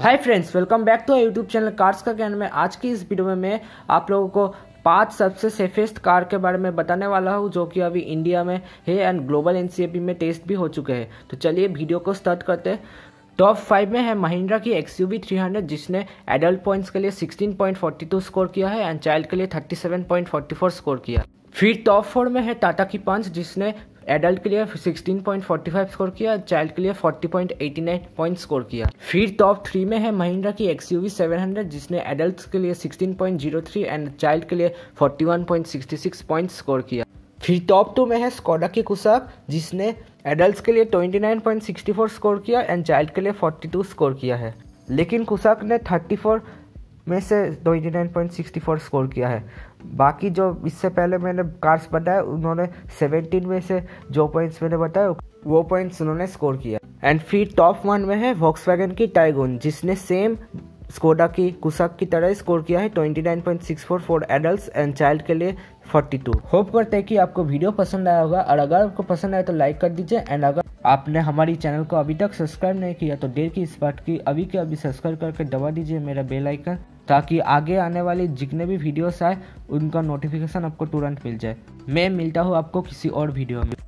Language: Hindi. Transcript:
hi friends welcome back to YouTube channel cars का कैन में आज की इस वीडियो में मैं आप लोगों को पांच सबसे सेफेस्ट कार के बारे में बताने वाला हूँ जो कि अभी इंडिया में है एंड ग्लोबल एन में टेस्ट भी हो चुके हैं तो चलिए वीडियो को स्टार्ट करते हैं टॉप फाइव में है महिंद्रा की एक्स यू जिसने एडल्ट पॉइंट्स के लिए 16.42 स्कोर किया है एंड चाइल्ड के लिए 37.44 स्कोर किया फिर टॉप फोर में है टाटा की पंच जिसने एडल्ट के लिए 16.45 स्कोर किया चाइल्ड के लिए 40.89 पॉइंट स्कोर किया फिर टॉप थ्री में है महिंद्रा की एक्स यू जिसने एडल्ट के लिए 16.03 एंड चाइल्ड के लिए 41.66 पॉइंट स्कोर किया फिर टॉप टू में है स्कोडा की कुशाक जिसने एडल्ट के लिए 29.64 स्कोर किया एंड चाइल्ड के लिए 42 स्कोर किया है लेकिन कुशाक ने 34 में से 29.64 स्कोर किया है बाकी जो इससे पहले मैंने कार्ड्स बताए उन्होंने 17 में से जो पॉइंट्स मैंने बताए वो पॉइंट्स उन्होंने स्कोर किया एंड फिर टॉप वन में है वॉक्स की टाइगोन जिसने सेम स्कोडा की कुसक की तरह स्कोर किया है four four adult and child के लिए 42 होप करते हैं कि आपको वीडियो पसंद आया होगा और अगर आपको पसंद आया तो लाइक कर दीजिए एंड अगर आपने हमारी चैनल को अभी तक सब्सक्राइब नहीं किया तो देर की इस बात की अभी के अभी सब्सक्राइब करके दबा दीजिए मेरा बेल आइकन ताकि आगे आने वाली जितने भी वीडियोस आए उनका नोटिफिकेशन आपको तुरंत मिल जाए मैं मिलता हूँ आपको किसी और वीडियो में